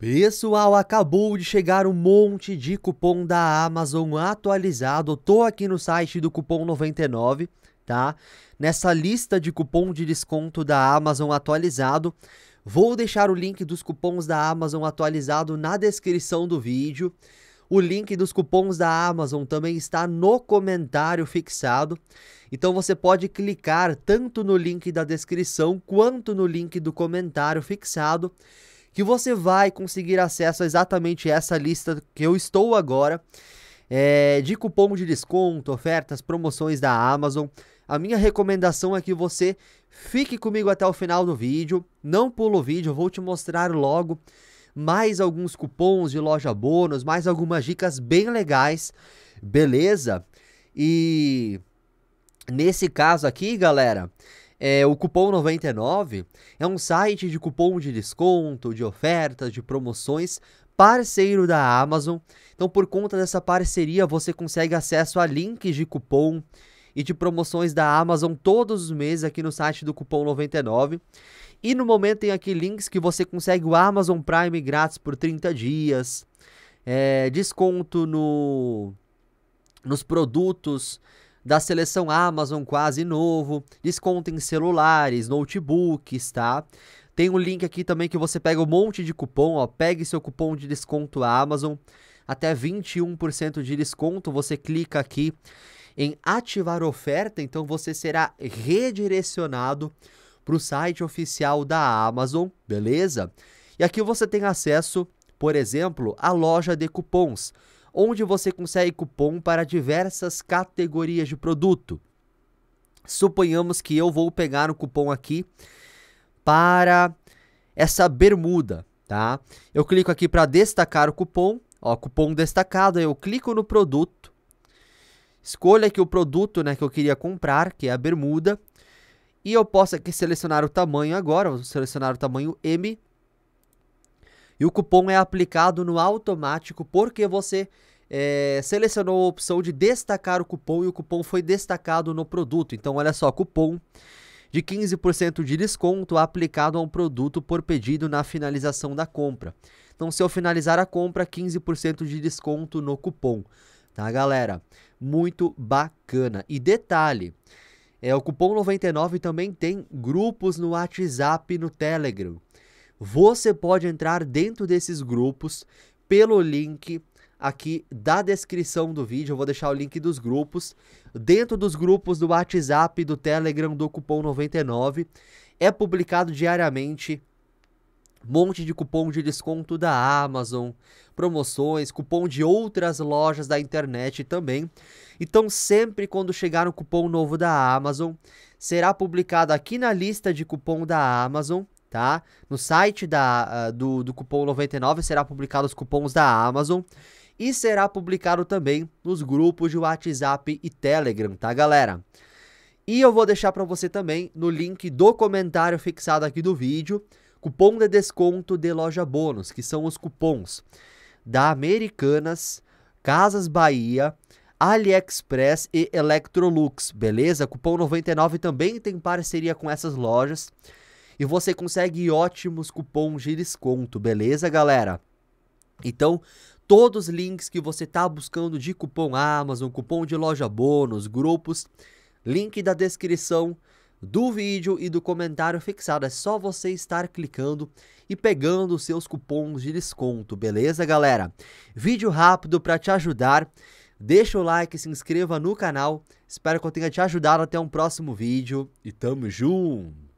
Pessoal, acabou de chegar um monte de cupom da Amazon atualizado. Estou tô aqui no site do cupom 99, tá? Nessa lista de cupom de desconto da Amazon atualizado. Vou deixar o link dos cupons da Amazon atualizado na descrição do vídeo. O link dos cupons da Amazon também está no comentário fixado. Então você pode clicar tanto no link da descrição quanto no link do comentário fixado que você vai conseguir acesso a exatamente essa lista que eu estou agora. É, de cupom de desconto, ofertas, promoções da Amazon. A minha recomendação é que você fique comigo até o final do vídeo. Não pula o vídeo, eu vou te mostrar logo mais alguns cupons de loja bônus, mais algumas dicas bem legais, beleza? E nesse caso aqui, galera, é, o Cupom 99 é um site de cupom de desconto, de ofertas, de promoções parceiro da Amazon. Então, por conta dessa parceria, você consegue acesso a links de cupom e de promoções da Amazon todos os meses aqui no site do Cupom 99. E no momento tem aqui links que você consegue o Amazon Prime grátis por 30 dias, é, desconto no, nos produtos da seleção Amazon quase novo, desconto em celulares, notebooks, tá? Tem um link aqui também que você pega um monte de cupom, ó, pegue seu cupom de desconto Amazon, até 21% de desconto, você clica aqui em ativar oferta, então você será redirecionado para o site oficial da Amazon, beleza? E aqui você tem acesso, por exemplo, à loja de cupons onde você consegue cupom para diversas categorias de produto. Suponhamos que eu vou pegar um cupom aqui para essa bermuda, tá? Eu clico aqui para destacar o cupom, ó, cupom destacado, eu clico no produto, escolho aqui o produto, né, que eu queria comprar, que é a bermuda, e eu posso aqui selecionar o tamanho agora, vou selecionar o tamanho M, e o cupom é aplicado no automático porque você é, selecionou a opção de destacar o cupom e o cupom foi destacado no produto. Então, olha só, cupom de 15% de desconto aplicado a um produto por pedido na finalização da compra. Então, se eu finalizar a compra, 15% de desconto no cupom. Tá, galera? Muito bacana. E detalhe, é, o cupom 99 também tem grupos no WhatsApp e no Telegram. Você pode entrar dentro desses grupos pelo link aqui da descrição do vídeo, eu vou deixar o link dos grupos, dentro dos grupos do WhatsApp, do Telegram, do cupom 99, é publicado diariamente monte de cupom de desconto da Amazon, promoções, cupom de outras lojas da internet também. Então, sempre quando chegar um cupom novo da Amazon, será publicado aqui na lista de cupom da Amazon tá? No site da, uh, do, do cupom 99 será publicado os cupons da Amazon e será publicado também nos grupos de WhatsApp e Telegram, tá, galera? E eu vou deixar para você também no link do comentário fixado aqui do vídeo, cupom de desconto de loja bônus, que são os cupons da Americanas, Casas Bahia, AliExpress e Electrolux, beleza? Cupom 99 também tem parceria com essas lojas e você consegue ótimos cupons de desconto, beleza, galera? Então, todos os links que você está buscando de cupom Amazon, cupom de loja bônus, grupos, link da descrição do vídeo e do comentário fixado. É só você estar clicando e pegando os seus cupons de desconto, beleza, galera? Vídeo rápido para te ajudar. Deixa o like, se inscreva no canal. Espero que eu tenha te ajudado. Até um próximo vídeo e tamo junto!